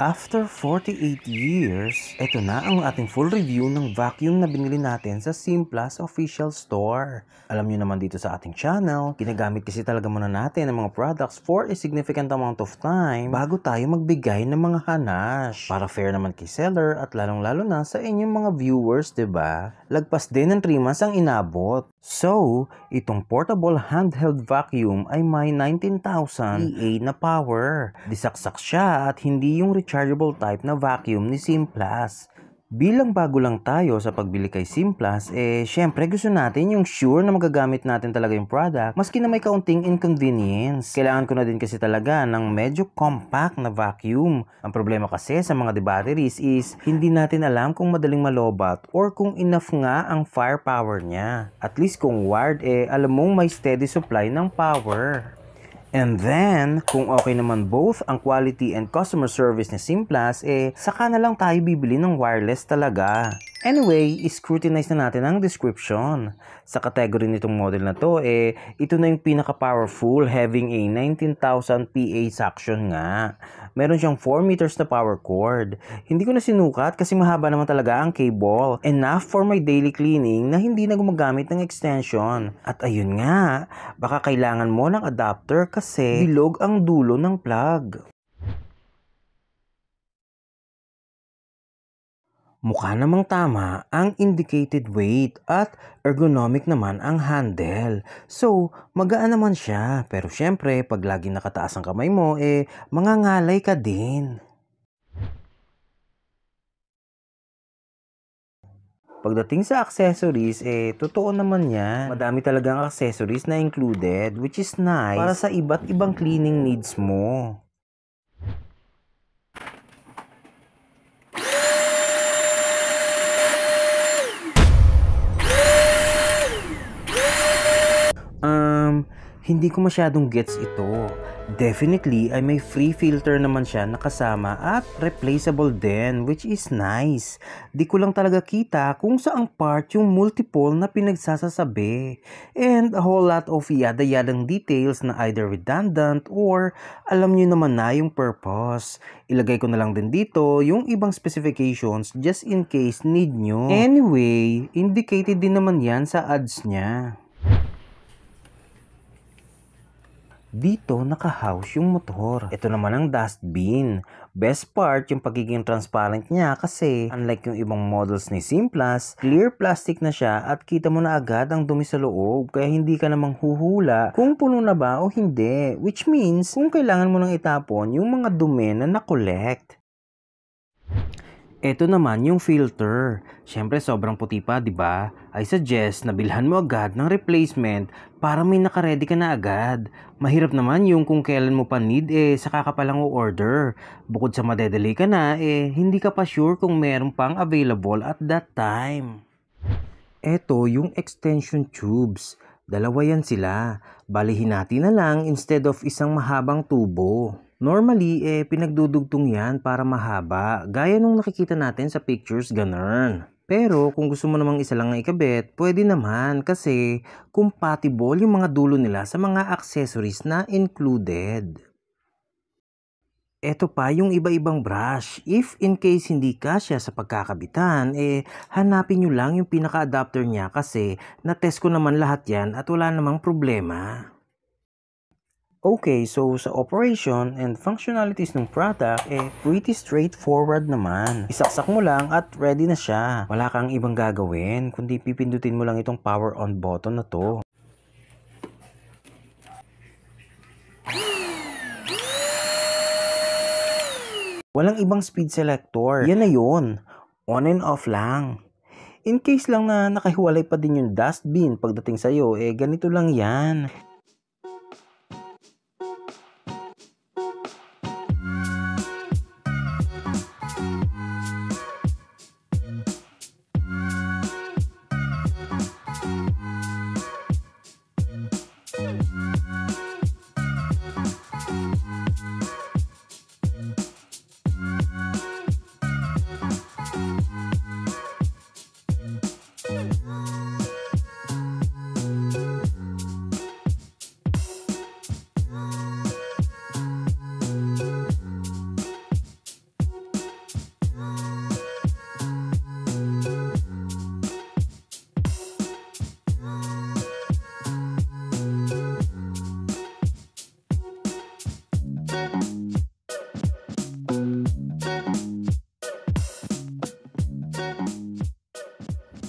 After 48 years, ito na ang ating full review ng vacuum na binili natin sa Simplus Official Store. Alam nyo naman dito sa ating channel, ginagamit kasi talaga muna natin ang mga products for a significant amount of time bago tayo magbigay ng mga hanash. Para fair naman kay seller at lalong-lalo na sa inyong mga viewers, ba? Diba? lagpas din ng 3 months ang inabot. So, itong portable handheld vacuum ay may 19,000 EA na power. Disaksak siya at hindi yung rechargeable type na vacuum ni Simplas. Bilang bago lang tayo sa pagbili kay Simplas, eh syempre gusto natin yung sure na magagamit natin talaga yung product maski na may kaunting inconvenience. Kailangan ko na din kasi talaga ng medyo compact na vacuum. Ang problema kasi sa mga batteries is hindi natin alam kung madaling malobat or kung enough nga ang firepower niya. At least kung wired eh alam mong may steady supply ng power. And then, kung okay naman both ang quality and customer service ni Simplas, eh, saka na lang tayo bibili ng wireless talaga. Anyway, scrutinize na natin ang description. Sa category nitong model na to, eh, ito na yung pinaka-powerful having a 19,000 PA suction nga. Meron siyang 4 meters na power cord. Hindi ko na sinukat kasi mahaba naman talaga ang cable. Enough for my daily cleaning na hindi na gumagamit ng extension. At ayun nga, baka kailangan mo ng adapter kasi bilog ang dulo ng plug. Mukha namang tama ang indicated weight at ergonomic naman ang handle. So, magaan naman siya. Pero syempre, pag lagi nakataas ang kamay mo, eh, mangangalay ka din. Pagdating sa accessories, eh, totoo naman yan. Madami talagang accessories na included, which is nice para sa iba't ibang cleaning needs mo. um, hindi ko masyadong gets ito. Definitely ay may free filter naman siya nakasama at replaceable din which is nice. Di ko lang talaga kita kung saang part yung multiple na pinagsasasabi. And a whole lot of yada-yadang details na either redundant or alam nyo naman na yung purpose. Ilagay ko na lang din dito yung ibang specifications just in case need nyo. Anyway, indicated din naman yan sa ads niya. Dito nakahouse yung motor. Ito naman ang dustbin. Best part yung pagiging transparent niya kasi unlike yung ibang models ni Simplas, clear plastic na siya at kita mo na agad ang dumi sa loob kaya hindi ka namang huhula kung puno na ba o hindi. Which means kung kailangan mo nang itapon yung mga dumi na nakolekt. Ito naman yung filter. Siyempre sobrang puti pa, 'di ba? I suggest na bilhan mo agad ng replacement para may nakaredy ka na agad. Mahirap naman yung kung kailan mo pa need eh saka ka pa lang order. Bukod sa madedelay ka na eh hindi ka pa sure kung meron pang available at that time. Ito yung extension tubes. Dalawa yan sila. Balihin natin na lang instead of isang mahabang tubo. Normally, eh, pinagdudugtong yan para mahaba, gaya nung nakikita natin sa pictures ganun. Pero kung gusto mo namang isa lang na ikabit, pwede naman kasi compatible yung mga dulo nila sa mga accessories na included. Ito pa yung iba-ibang brush. If in case hindi kasya sa pagkakabitan, eh hanapin nyo lang yung pinaka-adapter niya kasi na-test ko naman lahat yan at wala namang problema. Okay, so sa operation and functionalities ng product, eh pretty straightforward naman. Isaksak mo lang at ready na siya. Wala kang ibang gagawin, kundi pipindutin mo lang itong power on button na to. Walang ibang speed selector. Yan na yon. On and off lang. In case lang na nakahiwalay pa din yung dustbin pagdating sa'yo, eh ganito lang yan.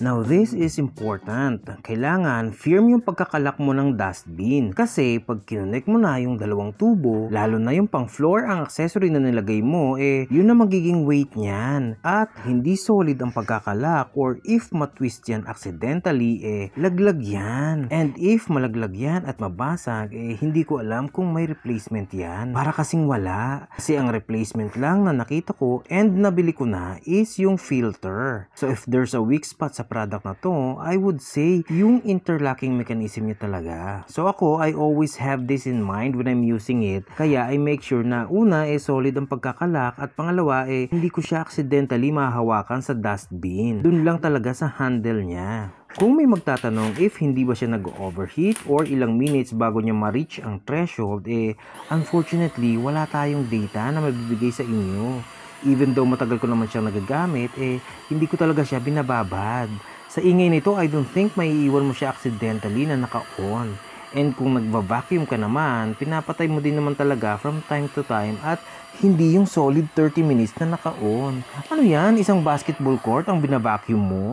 Now this is important. Kailangan firm yung pagkakalak mo ng dustbin kasi pag kinonek mo na yung dalawang tubo, lalo na yung pang floor ang accessory na nilagay mo, eh yun na magiging weight niyan. At hindi solid ang pagkakalak or if matwist yan accidentally, eh laglag yan. And if malaglag yan at mabasag, eh hindi ko alam kung may replacement yan. Para kasing wala. Kasi ang replacement lang na nakita ko and nabili ko na is yung filter. So if there's a weak spot sa product na to, I would say yung interlocking mechanism niya talaga. So ako, I always have this in mind when I'm using it. Kaya I make sure na una, eh solid ang pagkakalak at pangalawa, eh hindi ko siya accidentally mahawakan sa dustbin. Dun lang talaga sa handle niya. Kung may magtatanong if hindi ba siya nag-overheat or ilang minutes bago niya ma-reach ang threshold, eh unfortunately wala tayong data na mabibigay sa inyo even though matagal ko naman siyang nagagamit, eh, hindi ko talaga siya binababad. Sa ingay nito, I don't think may iwan mo siya accidentally na naka-on. And kung nagva-vacuum ka naman, pinapatay mo din naman talaga from time to time at hindi yung solid 30 minutes na naka-on. Ano yan? Isang basketball court ang binavacuum mo?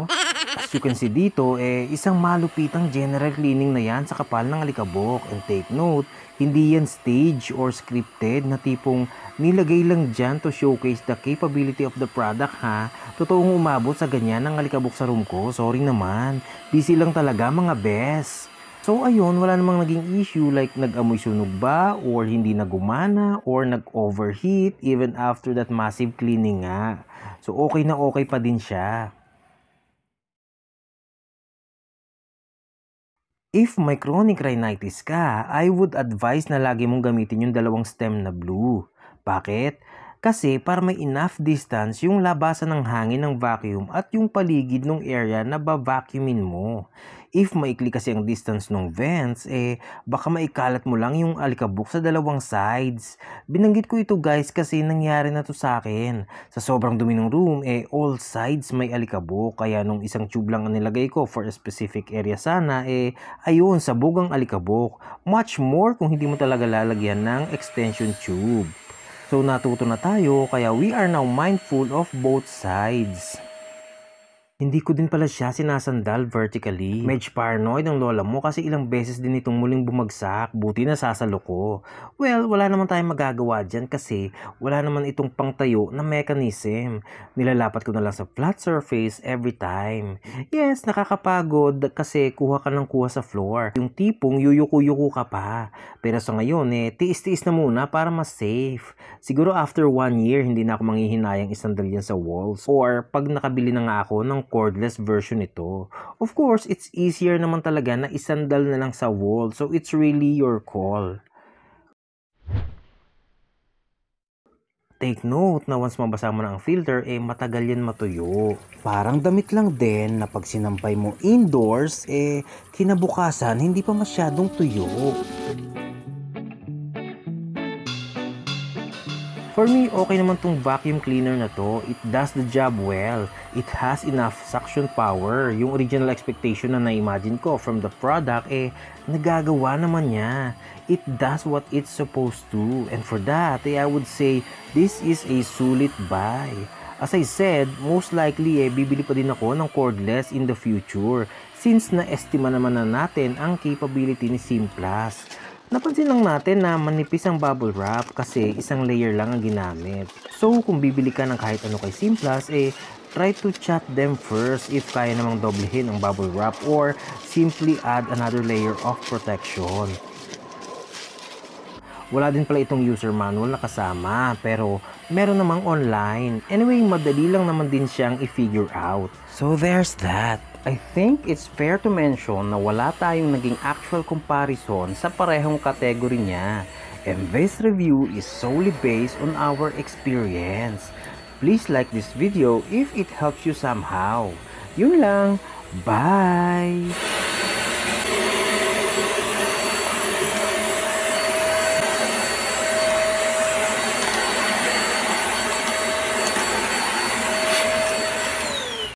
As you can see dito, eh, isang malupitang general cleaning na yan sa kapal ng alikabok. And take note, hindi yan stage or scripted na tipong nilagay lang dyan to showcase the capability of the product ha. Totoong umabot sa ganyan ng alikabok sa room ko. Sorry naman, busy lang talaga mga best. So ayun, wala namang naging issue like nag-amoy sunog ba or hindi nagumana or nag-overheat even after that massive cleaning nga. So okay na okay pa din siya. If may chronic rhinitis ka, I would advise na lagi mong gamitin yung dalawang stem na blue. Bakit? Kasi para may enough distance yung labasan ng hangin ng vacuum at yung paligid ng area na ba-vacuumin mo. If maikli kasi ang distance ng vents, eh baka maikalat mo lang yung alikabok sa dalawang sides. Binanggit ko ito guys kasi nangyari na to sa akin. Sa sobrang dumi ng room, eh all sides may alikabok. Kaya nung isang tube lang ang nilagay ko for a specific area sana, eh ayun, sabog ang alikabok. Much more kung hindi mo talaga lalagyan ng extension tube. So natuto na tayo kaya we are now mindful of both sides. Hindi ko din pala siya sinasandal vertically. Medyo paranoid ang lola mo kasi ilang beses din itong muling bumagsak. Buti na sasalo ko. Well, wala naman tayong magagawa dyan kasi wala naman itong pangtayo na mechanism. Nilalapat ko na lang sa flat surface every time. Yes, nakakapagod kasi kuha ka ng kuha sa floor. Yung tipong yuyuko-yuko ka pa. Pero sa ngayon eh, tiis-tiis na muna para mas safe. Siguro after one year, hindi na ako manghihinayang isandal yan sa walls. Or pag nakabili na nga ako ng cordless version nito. Of course, it's easier naman talaga na isandal na lang sa wall. So, it's really your call. Take note na once mabasa mo na ang filter, eh matagal yan matuyo. Parang damit lang din na pag sinampay mo indoors, eh kinabukasan hindi pa masyadong tuyo. For me, okay naman tong vacuum cleaner na to. It does the job well. It has enough suction power. Yung original expectation na na-imagine ko from the product, eh, nagagawa naman niya. It does what it's supposed to. And for that, eh, I would say, this is a solid buy. As I said, most likely eh, bibili pa din ako ng cordless in the future since na-estima naman na natin ang capability ni Simplast. Napansin lang natin na manipis ang bubble wrap kasi isang layer lang ang ginamit. So kung bibili ka ng kahit ano kay Simplas, eh try to chat them first if kaya namang doblehin ang bubble wrap or simply add another layer of protection. Wala din pala itong user manual na kasama pero meron namang online. Anyway, madali lang naman din siyang i-figure out. So there's that. I think it's fair to mention na wala tayong naging actual comparison sa parehong kategory niya and this review is solely based on our experience. Please like this video if it helps you somehow. Yun lang. Bye!